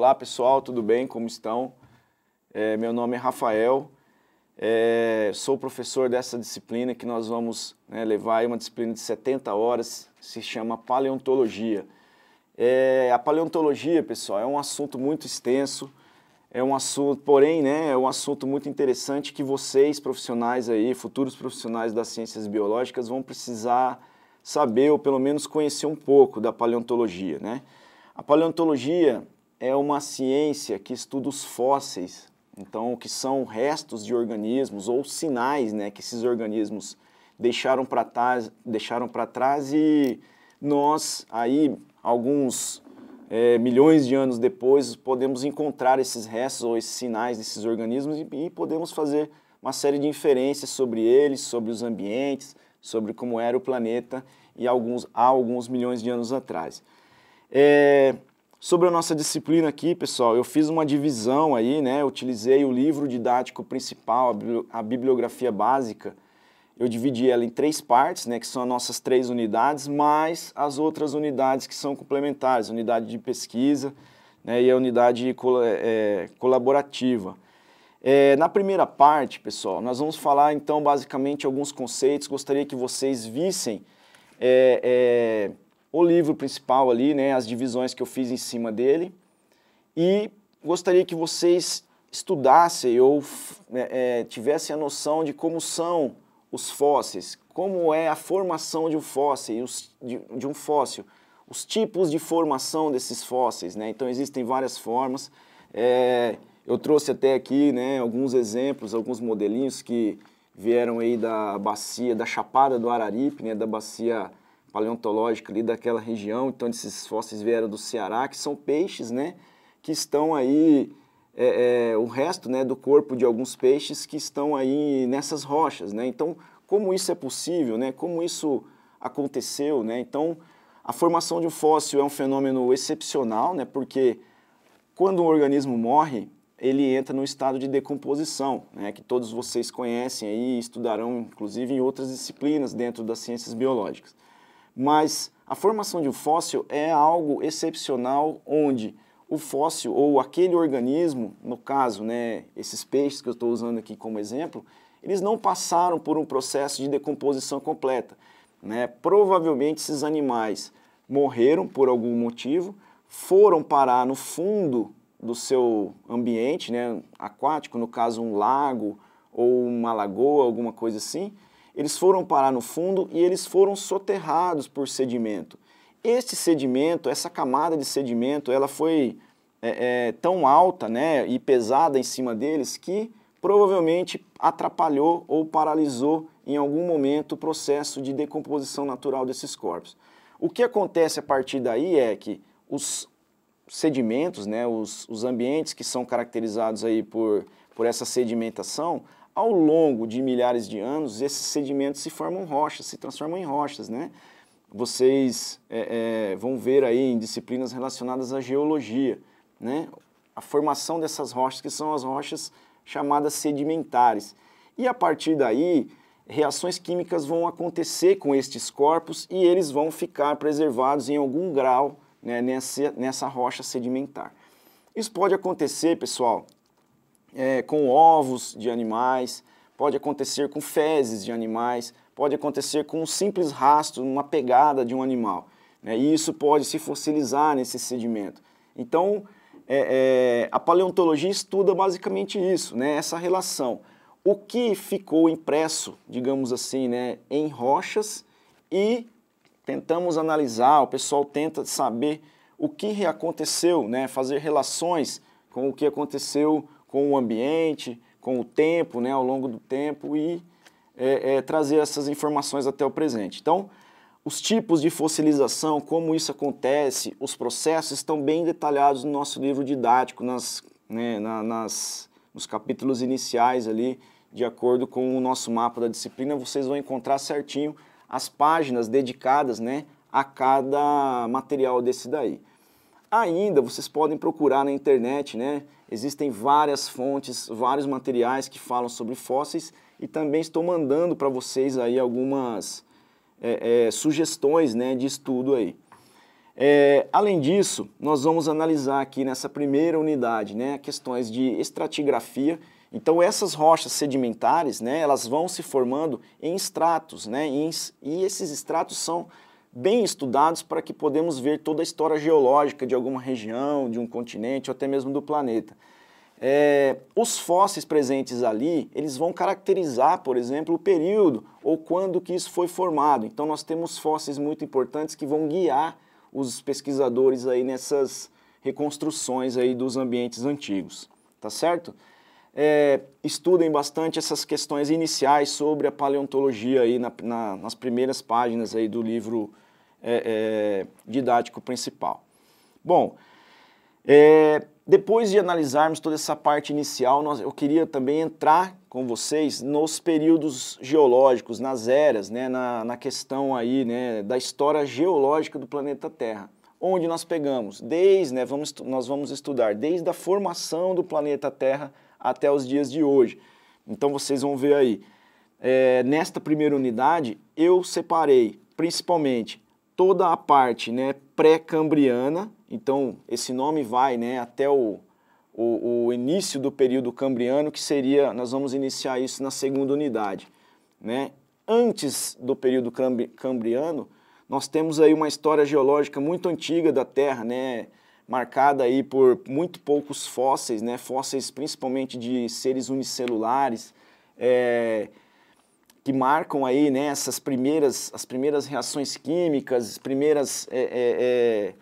Olá pessoal, tudo bem? Como estão? É, meu nome é Rafael, é, sou professor dessa disciplina que nós vamos né, levar, uma disciplina de 70 horas, se chama Paleontologia. É, a paleontologia, pessoal, é um assunto muito extenso, é um assunto, porém, né, é um assunto muito interessante que vocês, profissionais aí, futuros profissionais das ciências biológicas, vão precisar saber ou pelo menos conhecer um pouco da paleontologia, né? A paleontologia é uma ciência que estuda os fósseis, então que são restos de organismos ou sinais, né, que esses organismos deixaram para trás, deixaram para trás e nós aí alguns é, milhões de anos depois podemos encontrar esses restos ou esses sinais desses organismos e, e podemos fazer uma série de inferências sobre eles, sobre os ambientes, sobre como era o planeta e alguns há alguns milhões de anos atrás. É, Sobre a nossa disciplina aqui, pessoal, eu fiz uma divisão aí, né? utilizei o livro didático principal, a bibliografia básica. Eu dividi ela em três partes, né, que são as nossas três unidades, mais as outras unidades que são complementares, unidade de pesquisa né, e a unidade col é, colaborativa. É, na primeira parte, pessoal, nós vamos falar então basicamente alguns conceitos. Gostaria que vocês vissem é, o livro principal ali, né, as divisões que eu fiz em cima dele. E gostaria que vocês estudassem ou né, é, tivessem a noção de como são os fósseis, como é a formação de um fóssil, de, um fóssil, os tipos de formação desses fósseis, né? Então existem várias formas. É, eu trouxe até aqui, né, alguns exemplos, alguns modelinhos que vieram aí da bacia, da Chapada do Araripe, né, da bacia paleontológica ali daquela região, então esses fósseis vieram do Ceará, que são peixes, né, que estão aí, é, é, o resto, né, do corpo de alguns peixes que estão aí nessas rochas, né, então como isso é possível, né, como isso aconteceu, né, então a formação de um fóssil é um fenômeno excepcional, né, porque quando um organismo morre, ele entra no estado de decomposição, né, que todos vocês conhecem aí e estudarão, inclusive, em outras disciplinas dentro das ciências biológicas mas a formação de um fóssil é algo excepcional onde o fóssil ou aquele organismo, no caso, né, esses peixes que eu estou usando aqui como exemplo, eles não passaram por um processo de decomposição completa. Né? Provavelmente esses animais morreram por algum motivo, foram parar no fundo do seu ambiente né, aquático, no caso um lago ou uma lagoa, alguma coisa assim, eles foram parar no fundo e eles foram soterrados por sedimento. Este sedimento, essa camada de sedimento, ela foi é, é, tão alta né, e pesada em cima deles que provavelmente atrapalhou ou paralisou em algum momento o processo de decomposição natural desses corpos. O que acontece a partir daí é que os sedimentos, né, os, os ambientes que são caracterizados aí por, por essa sedimentação, ao longo de milhares de anos, esses sedimentos se formam rochas, se transformam em rochas, né? Vocês é, é, vão ver aí em disciplinas relacionadas à geologia, né? A formação dessas rochas, que são as rochas chamadas sedimentares. E a partir daí, reações químicas vão acontecer com estes corpos e eles vão ficar preservados em algum grau né, nessa, nessa rocha sedimentar. Isso pode acontecer, pessoal, é, com ovos de animais, pode acontecer com fezes de animais, pode acontecer com um simples rastro, uma pegada de um animal. Né? E isso pode se fossilizar nesse sedimento. Então, é, é, a paleontologia estuda basicamente isso, né? essa relação. O que ficou impresso, digamos assim, né, em rochas e tentamos analisar, o pessoal tenta saber o que aconteceu, né, fazer relações com o que aconteceu com o ambiente, com o tempo, né, ao longo do tempo e é, é, trazer essas informações até o presente. Então, os tipos de fossilização, como isso acontece, os processos estão bem detalhados no nosso livro didático, nas, né, na, nas, nos capítulos iniciais ali, de acordo com o nosso mapa da disciplina, vocês vão encontrar certinho as páginas dedicadas né, a cada material desse daí. Ainda vocês podem procurar na internet, né? Existem várias fontes, vários materiais que falam sobre fósseis e também estou mandando para vocês aí algumas é, é, sugestões né, de estudo aí. É, além disso, nós vamos analisar aqui nessa primeira unidade né, questões de estratigrafia. Então essas rochas sedimentares, né, elas vão se formando em estratos, né, em, e esses estratos são bem estudados para que podemos ver toda a história geológica de alguma região, de um continente ou até mesmo do planeta. É, os fósseis presentes ali, eles vão caracterizar, por exemplo, o período ou quando que isso foi formado. Então nós temos fósseis muito importantes que vão guiar os pesquisadores aí nessas reconstruções aí dos ambientes antigos, tá certo? é, estudem bastante essas questões iniciais sobre a paleontologia aí na, na, nas primeiras páginas aí do livro é, é, didático principal. Bom, é, depois de analisarmos toda essa parte inicial, nós, eu queria também entrar com vocês nos períodos geológicos, nas eras, né, na, na questão aí né, da história geológica do planeta Terra onde nós pegamos desde, né, vamos, nós vamos estudar desde a formação do planeta Terra até os dias de hoje. Então vocês vão ver aí. É, nesta primeira unidade, eu separei principalmente toda a parte né, pré-cambriana, então esse nome vai né, até o, o, o, início do período cambriano, que seria, nós vamos iniciar isso na segunda unidade. Né? Antes do período cambriano, nós temos aí uma história geológica muito antiga da Terra, né? marcada aí por muito poucos fósseis, né? fósseis principalmente de seres unicelulares, é, que marcam aí né, essas primeiras, as primeiras reações químicas, as primeiras é é, é,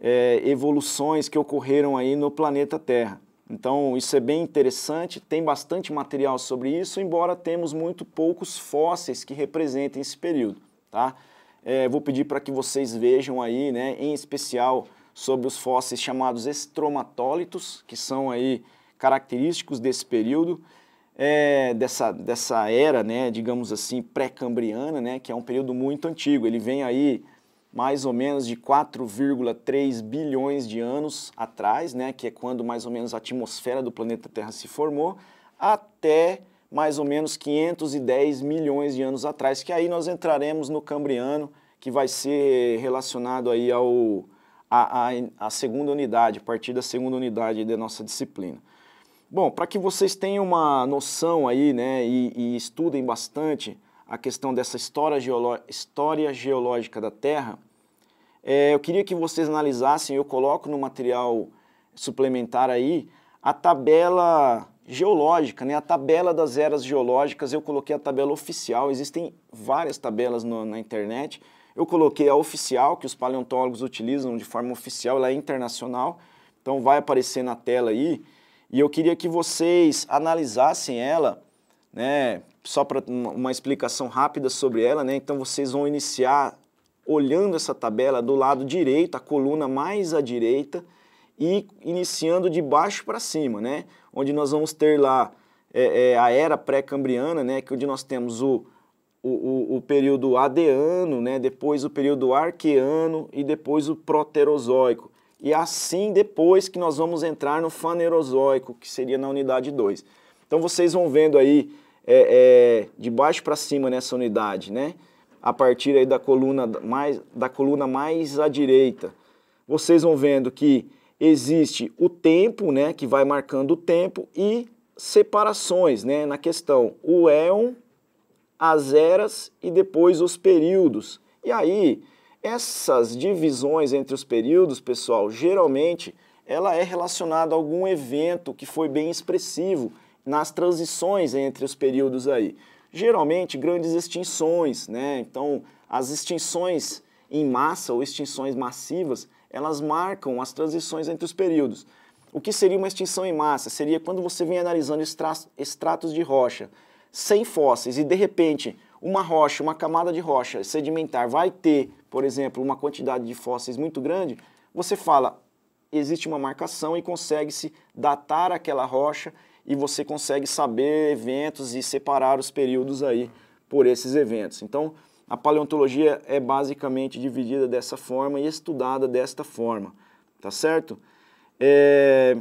é, evoluções que ocorreram aí no planeta Terra. Então isso é bem interessante, tem bastante material sobre isso, embora temos muito poucos fósseis que representem esse período. Tá? É, vou pedir para que vocês vejam aí, né, em especial sobre os fósseis chamados estromatólitos, que são aí característicos desse período, é, dessa, dessa era, né, digamos assim, pré-cambriana, né, que é um período muito antigo. Ele vem aí mais ou menos de 4,3 bilhões de anos atrás, né, que é quando mais ou menos a atmosfera do planeta Terra se formou, até mais ou menos 510 milhões de anos atrás, que aí nós entraremos no Cambriano, que vai ser relacionado aí ao a, a, a segunda unidade, a partir da segunda unidade da nossa disciplina. Bom, para que vocês tenham uma noção aí, né, e, e estudem bastante a questão dessa história, história geológica da Terra, é, eu queria que vocês analisassem, eu coloco no material suplementar aí, a tabela geológica, né? a tabela das eras geológicas, eu coloquei a tabela oficial, existem várias tabelas no, na internet, eu coloquei a oficial, que os paleontólogos utilizam de forma oficial, ela é internacional, então vai aparecer na tela aí. E eu queria que vocês analisassem ela, né, só para uma explicação rápida sobre ela, né? Então vocês vão iniciar olhando essa tabela do lado direito, a coluna mais à direita, e iniciando de baixo para cima, né? Onde nós vamos ter lá é, é, a era pré-cambriana, né? Que é onde nós temos o o, o, o período adeano, né? depois o período arqueano e depois o proterozoico. E assim depois que nós vamos entrar no fanerozoico, que seria na unidade 2. Então vocês vão vendo aí é, é, de baixo para cima nessa unidade, né? A partir aí da coluna mais, da coluna mais à direita. Vocês vão vendo que existe o tempo, né, que vai marcando o tempo e separações, né, na questão. O éon as eras e depois os períodos. E aí, essas divisões entre os períodos, pessoal, geralmente ela é relacionada a algum evento que foi bem expressivo nas transições entre os períodos aí. Geralmente grandes extinções, né? Então, as extinções em massa ou extinções massivas, elas marcam as transições entre os períodos. O que seria uma extinção em massa? Seria quando você vem analisando extratos de rocha sem fósseis e de repente uma rocha, uma camada de rocha sedimentar vai ter, por exemplo, uma quantidade de fósseis muito grande, você fala, existe uma marcação e consegue-se datar aquela rocha e você consegue saber eventos e separar os períodos aí por esses eventos. Então, a paleontologia é basicamente dividida dessa forma e estudada desta forma, tá certo? É,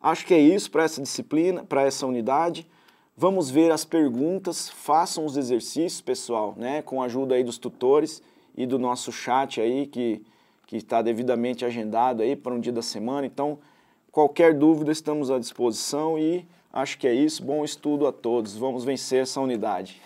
acho que é isso para essa disciplina, para essa unidade. Vamos ver as perguntas, façam os exercícios, pessoal, né, com a ajuda aí dos tutores e do nosso chat aí que que está devidamente agendado aí para um dia da semana. Então, qualquer dúvida estamos à disposição e acho que é isso. Bom estudo a todos. Vamos vencer essa unidade.